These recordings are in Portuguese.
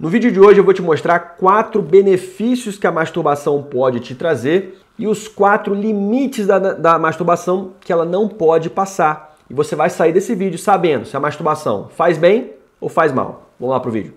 No vídeo de hoje eu vou te mostrar quatro benefícios que a masturbação pode te trazer e os quatro limites da, da masturbação que ela não pode passar. E você vai sair desse vídeo sabendo se a masturbação faz bem ou faz mal. Vamos lá pro vídeo.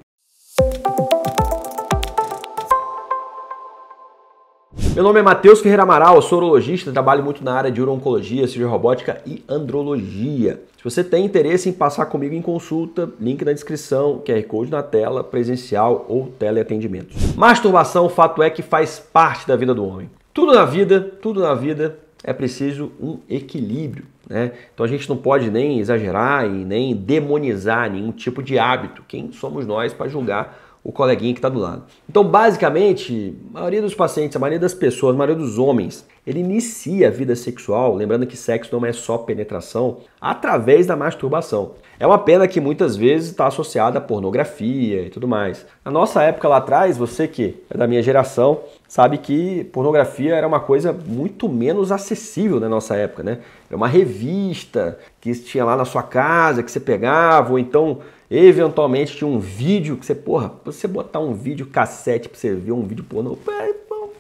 Meu nome é Matheus Ferreira Amaral, sou urologista, trabalho muito na área de urologia, cirurgia robótica e andrologia. Se você tem interesse em passar comigo em consulta, link na descrição, QR Code na tela, presencial ou teleatendimento. Masturbação, o fato é que faz parte da vida do homem. Tudo na vida, tudo na vida é preciso um equilíbrio. Né? Então a gente não pode nem exagerar e nem demonizar nenhum tipo de hábito. Quem somos nós para julgar o coleguinha que está do lado. Então, basicamente, a maioria dos pacientes, a maioria das pessoas, a maioria dos homens, ele inicia a vida sexual, lembrando que sexo não é só penetração, através da masturbação. É uma pena que muitas vezes está associada à pornografia e tudo mais. Na nossa época lá atrás, você que é da minha geração, sabe que pornografia era uma coisa muito menos acessível na nossa época, né? Era uma revista que tinha lá na sua casa, que você pegava, ou então Eventualmente tinha um vídeo que você, porra, você botar um vídeo cassete pra você ver um vídeo pornô, era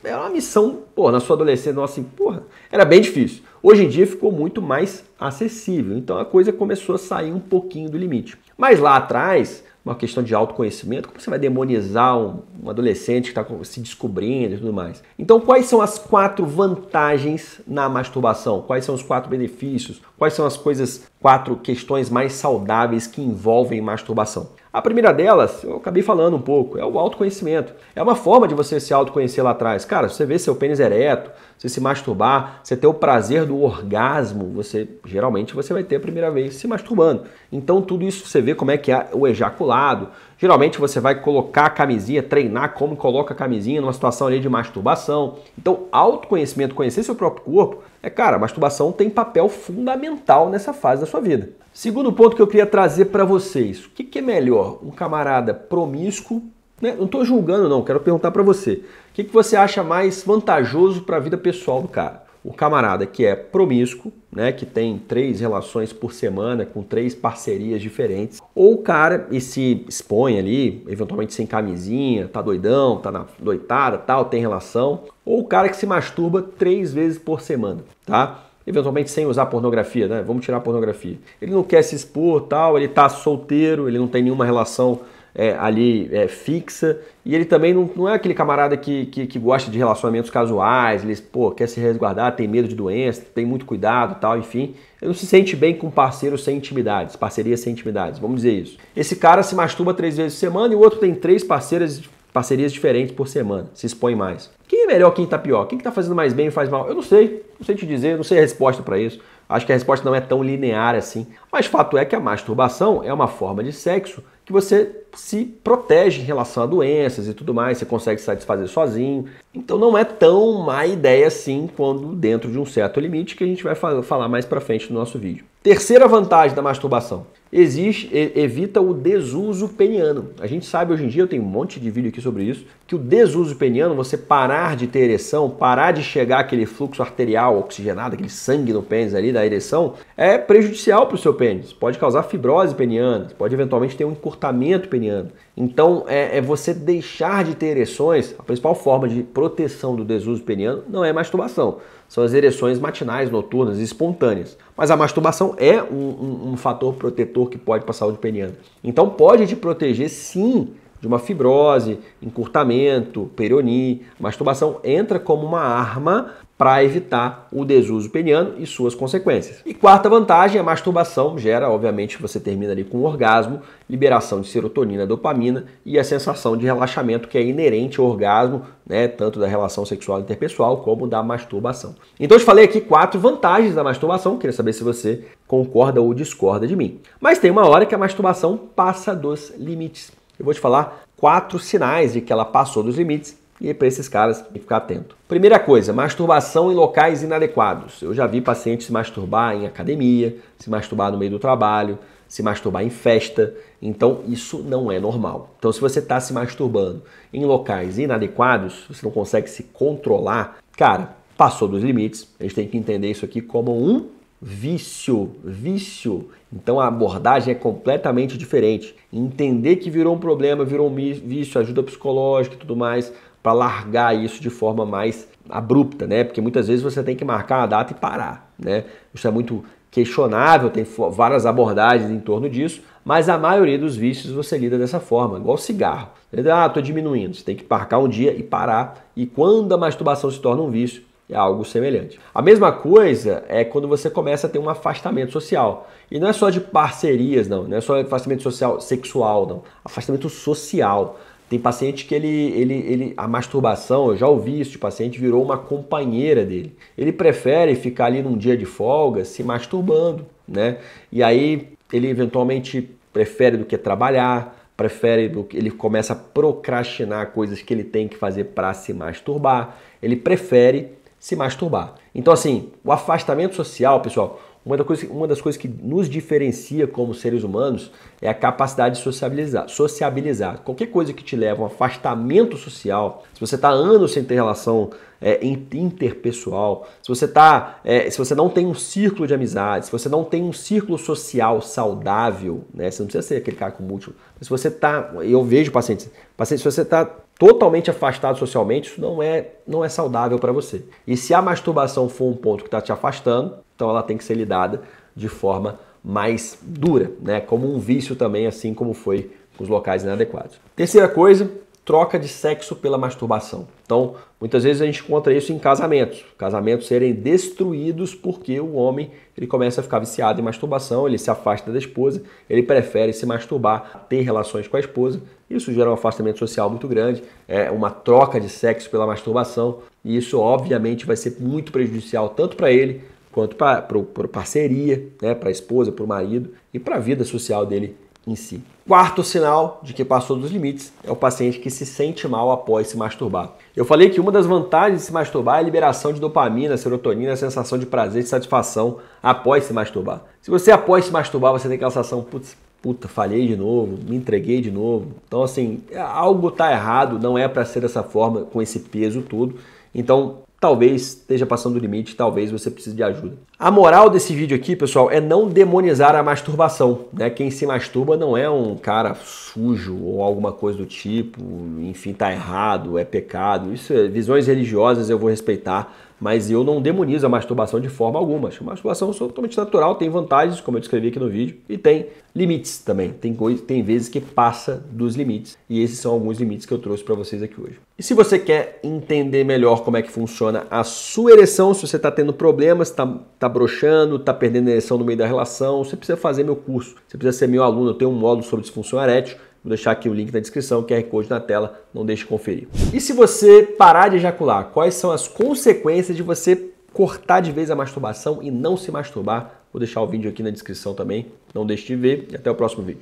é, é uma missão, porra, na sua adolescência, então, assim, porra, era bem difícil. Hoje em dia ficou muito mais acessível, então a coisa começou a sair um pouquinho do limite. Mas lá atrás, uma questão de autoconhecimento, como você vai demonizar um, um adolescente que está se descobrindo e tudo mais. Então, quais são as quatro vantagens na masturbação? Quais são os quatro benefícios? Quais são as coisas, quatro questões mais saudáveis que envolvem masturbação? A primeira delas, eu acabei falando um pouco, é o autoconhecimento. É uma forma de você se autoconhecer lá atrás. Cara, você vê seu pênis ereto, você se masturbar, você ter o prazer do orgasmo, você geralmente você vai ter a primeira vez se masturbando. Então tudo isso você vê como é que é o ejaculado, Geralmente você vai colocar a camisinha, treinar como coloca a camisinha numa situação ali de masturbação. Então, autoconhecimento, conhecer seu próprio corpo, é cara, masturbação tem papel fundamental nessa fase da sua vida. Segundo ponto que eu queria trazer para vocês, o que, que, é melhor, um camarada promíscuo, né? não estou julgando não, quero perguntar para você, o que, que você acha mais vantajoso para a vida pessoal do cara? o camarada que é promíscuo, né, que tem três relações por semana com três parcerias diferentes, ou o cara e se expõe ali, eventualmente sem camisinha, tá doidão, tá na doitada, tal, tem relação, ou o cara que se masturba três vezes por semana, tá? Eventualmente sem usar pornografia, né? Vamos tirar a pornografia. Ele não quer se expor, tal, ele tá solteiro, ele não tem nenhuma relação é, ali é, fixa. E ele também não, não é aquele camarada que, que, que, gosta de relacionamentos casuais, ele pô, quer se resguardar, tem medo de doença, tem muito cuidado tal, enfim. Ele não se sente bem com parceiros sem intimidades, parcerias sem intimidades, vamos dizer isso. Esse cara se masturba três vezes por semana e o outro tem três parceiras parcerias diferentes por semana, se expõe mais. Quem é melhor, quem está pior? Quem está fazendo mais bem e faz mal? Eu não sei, não sei te dizer, não sei a resposta para isso. Acho que a resposta não é tão linear assim. Mas fato é que a masturbação é uma forma de sexo que você se protege em relação a doenças e tudo mais, você consegue satisfazer sozinho. Então não é tão má ideia assim quando dentro de um certo limite que a gente vai falar mais para frente no nosso vídeo. Terceira vantagem da masturbação. Existe, evita o desuso peniano. A gente sabe hoje em dia, eu tenho um monte de vídeo aqui sobre isso, que o desuso peniano, você parar de ter ereção, parar de chegar aquele fluxo arterial oxigenado, aquele sangue no pênis ali, da da ereção é prejudicial para o seu pênis. Pode causar fibrose peniana, pode eventualmente ter um encurtamento peniano. Então, é, é, você deixar de ter ereções. A principal forma de proteção do desuso peniano não é masturbação, são as ereções matinais, noturnas e espontâneas. Mas a masturbação é um, um, um fator protetor que pode para a saúde peniana. Então, pode te proteger sim de uma fibrose, encurtamento, peronie. masturbação entra como uma arma para evitar o desuso peniano e suas consequências. E quarta vantagem, a masturbação gera, obviamente, você termina ali com orgasmo, liberação de serotonina, dopamina e a sensação de relaxamento que é inerente ao orgasmo, né, tanto da relação sexual interpessoal como da masturbação. Então eu te falei aqui quatro vantagens da masturbação, queria saber se você concorda ou discorda de mim. Mas tem uma hora que a masturbação passa dos limites. Eu vou te falar quatro sinais de que ela passou dos limites e para esses caras, tem que ficar atento. Primeira coisa, masturbação em locais inadequados. Eu já vi pacientes se masturbar em academia, se masturbar no meio do trabalho, se masturbar em festa. Então, isso não é normal. Então, se você está se masturbando em locais inadequados, você não consegue se controlar, cara, passou dos limites. A gente tem que entender isso aqui como um vício, vício. Então a abordagem é completamente diferente. Entender que virou um problema, virou um vício, ajuda psicológica e tudo mais, para largar isso de forma mais abrupta, né? Porque muitas vezes você tem que marcar a data e parar, né? Isso é muito questionável, tem várias abordagens em torno disso, mas a maioria dos vícios você lida dessa forma, igual cigarro. Ah, tô diminuindo, você tem que marcar um dia e parar. E quando a masturbação se torna um vício, é algo semelhante. A mesma coisa é quando você começa a ter um afastamento social. E não é só de parcerias, não, não é só afastamento social sexual, não. Afastamento social. Tem paciente que ele, ele, ele, a masturbação, eu já ouvi isso O paciente, virou uma companheira dele. Ele prefere ficar ali num dia de folga se masturbando, né? E aí ele eventualmente prefere do que trabalhar, prefere do que ele começa a procrastinar coisas que ele tem que fazer para se masturbar. Ele prefere se masturbar. Então assim, o afastamento social, pessoal, uma, das coisas uma das coisas que nos diferencia como seres humanos é a capacidade de sociabilizar. sociabilizar. Qualquer coisa que te leva a um afastamento social, se você está anos sem ter relação é, interpessoal, se você tá, é, se você não tem um círculo de amizade, se você não tem um círculo social saudável, né? Você não precisa ser aquele cara com múltiplo. Mas se você tá, eu vejo pacientes, pacientes, se você tá totalmente afastado socialmente, isso não é, não é saudável para você. E se a masturbação for um ponto que está te afastando, então ela tem que ser lidada de forma mais dura, né? Como um vício também, assim como foi com os locais inadequados. Terceira coisa, troca de sexo pela masturbação. Então, muitas vezes a gente encontra isso em casamentos. Casamentos serem destruídos porque o homem ele começa a ficar viciado em masturbação, ele se afasta da esposa, ele prefere se masturbar, ter relações com a esposa. Isso gera um afastamento social muito grande, é uma troca de sexo pela masturbação, e isso obviamente vai ser muito prejudicial tanto para ele quanto para parceria, né, para a esposa, para o marido e para a vida social dele em si. Quarto sinal de que passou dos limites é o paciente que se sente mal após se masturbar. Eu falei que uma das vantagens de se masturbar é a liberação de dopamina, serotonina, a sensação de prazer e satisfação após se masturbar. Se você após se masturbar, você tem aquela sensação, putz, puta, falhei de novo, me entreguei de novo. Então, assim, é, algo tá errado, não é para ser dessa forma, com esse peso todo. Então, talvez esteja passando do limite, talvez você precise de ajuda. A moral desse vídeo aqui, pessoal, é não demonizar a masturbação. Né? Quem se masturba não é um cara sujo ou alguma coisa do tipo, enfim, tá errado, é pecado. Isso, é visões religiosas eu vou respeitar, mas eu não demonizo a masturbação de forma alguma. Acho a masturbação é totalmente natural, tem vantagens, como eu descrevi aqui no vídeo, e tem limites também. Tem, coisa, tem vezes que passa dos limites, e esses são alguns limites que eu trouxe para vocês aqui hoje. E se você quer entender melhor como é que funciona a sua ereção, se você está tendo problemas, está tá broxando, está perdendo ereção no meio da relação, você precisa fazer meu curso, você precisa ser meu aluno, eu tenho um módulo sobre disfunção erétil, Vou deixar aqui o link na descrição, QR Code na tela, não deixe de conferir. E se você parar de ejacular, quais são as consequências de você cortar de vez a masturbação e não se masturbar? Vou deixar o vídeo aqui na descrição também. Não deixe de ver e até o próximo vídeo.